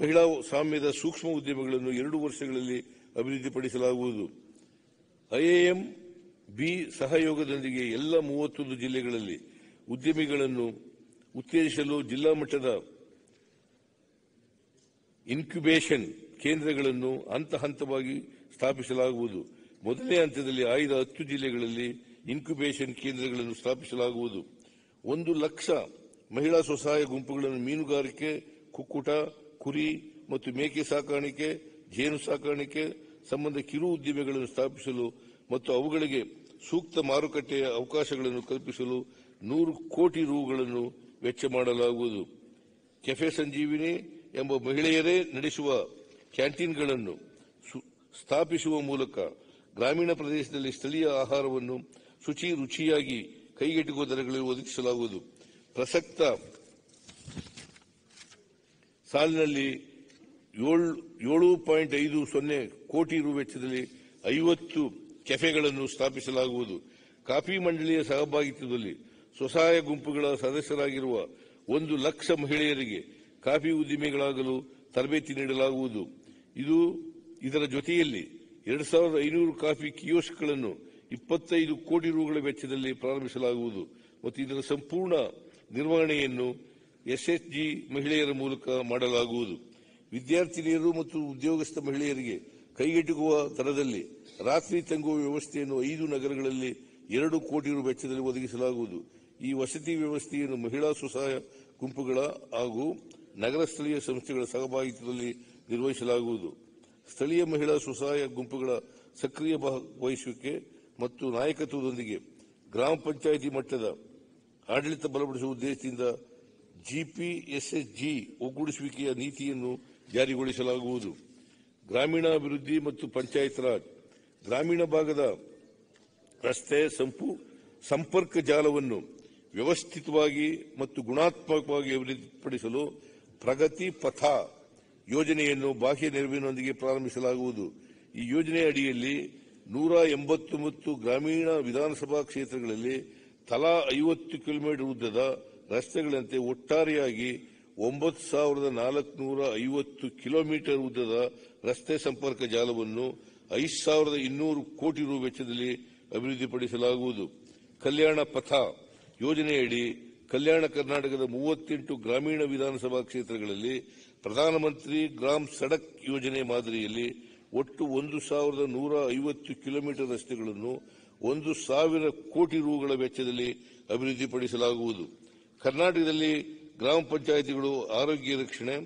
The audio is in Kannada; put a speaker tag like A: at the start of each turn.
A: ಮಹಿಳಾ ಸಾಮ್ಯದ ಸೂಕ್ಷ್ಮ ಉದ್ಯಮಗಳನ್ನು ಎರಡು ವರ್ಷಗಳಲ್ಲಿ ಅಭಿವೃದ್ಧಿಪಡಿಸಲಾಗುವುದು ಐಎಎಂ ಬಿ ಸಹಯೋಗದೊಂದಿಗೆ ಎಲ್ಲ ಮೂವತ್ತೊಂದು ಜಿಲ್ಲೆಗಳಲ್ಲಿ ಉದ್ಯಮಿಗಳನ್ನು ಉತ್ತೇಜಿಸಲು ಜಿಲ್ಲಾ ಮಟ್ಟದ ಇನ್ಕ್ಯುಬೇಷನ್ ಕೇಂದ್ರಗಳನ್ನು ಹಂತ ಹಂತವಾಗಿ ಸ್ಥಾಪಿಸಲಾಗುವುದು ಮೊದಲನೇ ಹಂತದಲ್ಲಿ ಆಯ್ದ ಹತ್ತು ಜಿಲ್ಲೆಗಳಲ್ಲಿ ಇನ್ಕ್ಯುಬೇಷನ್ ಕೇಂದ್ರಗಳನ್ನು ಸ್ಥಾಪಿಸಲಾಗುವುದು ಒಂದು ಲಕ್ಷ ಮಹಿಳಾ ಸ್ವಸಹಾಯ ಗುಂಪುಗಳನ್ನು ಮೀನುಗಾರಿಕೆ ಕುಕ್ಕುಟ ಕುರಿ ಮತ್ತು ಮೇಕೆ ಸಾಕಾಣಿಕೆ ಜೇನು ಸಾಕಾಣಿಕೆ ಸಂಬಂಧ ಕಿರು ಉದ್ದಿಮೆಗಳನ್ನು ಸ್ಥಾಪಿಸಲು ಮತ್ತು ಅವುಗಳಿಗೆ ಸೂಕ್ತ ಮಾರುಕಟ್ಟೆಯ ಅವಕಾಶಗಳನ್ನು ಕಲ್ಪಿಸಲು ನೂರು ಕೋಟಿ ರೂಗಳನ್ನು ವೆಚ್ಚ ಮಾಡಲಾಗುವುದು ಕೆಫೆ ಸಂಜೀವಿನಿ ಎಂಬ ಮಹಿಳೆಯರೇ ನಡೆಸುವ ಕ್ಯಾಂಟೀನ್ಗಳನ್ನು ಸ್ಥಾಪಿಸುವ ಮೂಲಕ ಗ್ರಾಮೀಣ ಪ್ರದೇಶದಲ್ಲಿ ಸ್ಥಳೀಯ ಆಹಾರವನ್ನು ಶುಚಿ ರುಚಿಯಾಗಿ ಕೈಗೆಟುಕುವ ದರಗಳಲ್ಲಿ ಒದಗಿಸಲಾಗುವುದು ಪ್ರಸಕ್ತ ಸಾಲಿನಲ್ಲಿ ಏಳು ಏಳು ಪಾಯಿಂಟ್ ಐದು ಸೊನ್ನೆ ಕೋಟಿ ರು ವೆಚ್ಚದಲ್ಲಿ ಐವತ್ತು ಕೆಫೆಗಳನ್ನು ಸ್ಥಾಪಿಸಲಾಗುವುದು ಕಾಫಿ ಮಂಡಳಿಯ ಸಹಭಾಗಿತ್ವದಲ್ಲಿ ಸ್ವಸಹಾಯ ಗುಂಪುಗಳ ಸದಸ್ಯರಾಗಿರುವ ಒಂದು ಲಕ್ಷ ಮಹಿಳೆಯರಿಗೆ ಕಾಫಿ ಉದ್ದಿಮೆಗಳಾಗಲು ತರಬೇತಿ ನೀಡಲಾಗುವುದು ಇದು ಇದರ ಜೊತೆಯಲ್ಲಿ ಎರಡು ಸಾವಿರದ ಐನೂರು ಕಾಫಿ ಕಿಯೋಸ್ಕ್ಗಳನ್ನು ಇಪ್ಪತ್ತೈದು ಕೋಟಿ ರುಗಳ ವೆಚ್ಚದಲ್ಲಿ ಪ್ರಾರಂಭಿಸಲಾಗುವುದು ಮತ್ತು ಇದರ ಸಂಪೂರ್ಣ ನಿರ್ವಹಣೆಯನ್ನು ಎಸ್ಎಸ್ಜಿ ಮಹಿಳೆಯರ ಮೂಲಕ ಮಾಡಲಾಗುವುದು ವಿದ್ಯಾರ್ಥಿನಿಯರು ಮತ್ತು ಉದ್ಯೋಗಸ್ಥ ಮಹಿಳೆಯರಿಗೆ ಕೈಗೆಟುಕುವ ದರದಲ್ಲಿ ರಾತ್ರಿ ತಂಗುವ ವ್ಯವಸ್ಥೆಯನ್ನು ಐದು ನಗರಗಳಲ್ಲಿ ಎರಡು ಕೋಟಿ ರೂಪಾಯಿ ವೆಚ್ಚದಲ್ಲಿ ಒದಗಿಸಲಾಗುವುದು ಈ ವಸತಿ ವ್ಯವಸ್ಥೆಯನ್ನು ಮಹಿಳಾ ಸ್ವಸಹಾಯ ಗುಂಪುಗಳ ಹಾಗೂ ನಗರ ಸ್ಥಳೀಯ ಸಂಸ್ಥೆಗಳ ಸಹಭಾಗಿತ್ವದಲ್ಲಿ ನಿರ್ವಹಿಸಲಾಗುವುದು ಸ್ಥಳೀಯ ಮಹಿಳಾ ಸ್ವಸಹಾಯ ಗುಂಪುಗಳ ಸಕ್ರಿಯ ಭಾಗವಹಿಸುವಿಕೆ ಮತ್ತು ನಾಯಕತ್ವದೊಂದಿಗೆ ಗ್ರಾಮ ಪಂಚಾಯಿತಿ ಮಟ್ಟದ ಆಡಳಿತ ಬಲಪಡಿಸುವ ಉದ್ದೇಶದಿಂದ ಜಿಪಿಎಸ್ಎಸ್ಜಿ ಒಗ್ಗೂಡಿಸುವಿಕೆಯ ನೀತಿಯನ್ನು ಜಾರಿಗೊಳಿಸಲಾಗುವುದು ಗ್ರಾಮೀಣಾಭಿವೃದ್ಧಿ ಮತ್ತು ಪಂಚಾಯತ್ ರಾಜ್ ಗ್ರಾಮೀಣ ಭಾಗದ ರಸ್ತೆ ಸಂಪು ಸಂಪರ್ಕ ಜಾಲವನ್ನು ವ್ಯವಸ್ಥಿತವಾಗಿ ಮತ್ತು ಗುಣಾತ್ಮಕವಾಗಿ ಅಭಿವೃದ್ಧಿಪಡಿಸಲು ಪ್ರಗತಿ ಪಥ ಯೋಜನೆಯನ್ನು ಬಾಹ್ಯ ನೆರವಿನೊಂದಿಗೆ ಪ್ರಾರಂಭಿಸಲಾಗುವುದು ಈ ಯೋಜನೆ ಅಡಿಯಲ್ಲಿ ನೂರ ಮತ್ತು ಗ್ರಾಮೀಣ ವಿಧಾನಸಭಾ ಕ್ಷೇತ್ರಗಳಲ್ಲಿ ತಲಾ ಐವತ್ತು ಕಿಲೋಮೀಟರ್ ಉದ್ದದ ರಸ್ತೆಗಳಂತೆ ಒಟ್ಟಾರೆಯಾಗಿ ಒಂಬತ್ತು ಸಾವಿರದ ನಾಲ್ಕುನೂರ ಐವತ್ತು ಕಿಲೋಮೀಟರ್ ಉದ್ದದ ರಸ್ತೆ ಸಂಪರ್ಕ ಜಾಲವನ್ನು ಐದು ಸಾವಿರದ ಇನ್ನೂರು ಕೋಟಿ ರೂ ವೆಚ್ಚದಲ್ಲಿ ಅಭಿವೃದ್ಧಿಪಡಿಸಲಾಗುವುದು ಕಲ್ಯಾಣ ಪಥ ಯೋಜನೆಯಡಿ ಕಲ್ಯಾಣ ಕರ್ನಾಟಕದ ಮೂವತ್ತೆಂಟು ಗ್ರಾಮೀಣ ವಿಧಾನಸಭಾ ಕ್ಷೇತ್ರಗಳಲ್ಲಿ ಪ್ರಧಾನಮಂತ್ರಿ ಗ್ರಾಮ್ ಸಡಕ್ ಯೋಜನೆ ಮಾದರಿಯಲ್ಲಿ ಒಟ್ಟು ಒಂದು ಸಾವಿರದ ನೂರ ಐವತ್ತು ಕಿಲೋಮೀಟರ್ ರಸ್ತೆಗಳನ್ನು ಒಂದು ಸಾವಿರ ಕೋಟಿ ರೂಗಳ ವೆಚ್ಚದಲ್ಲಿ ಅಭಿವೃದ್ಧಿಪಡಿಸಲಾಗುವುದು ಕರ್ನಾಟಕದಲ್ಲಿ ಗ್ರಾಮ ಪಂಚಾಯಿತಿಗಳು ಆರೋಗ್ಯ ರಕ್ಷಣೆ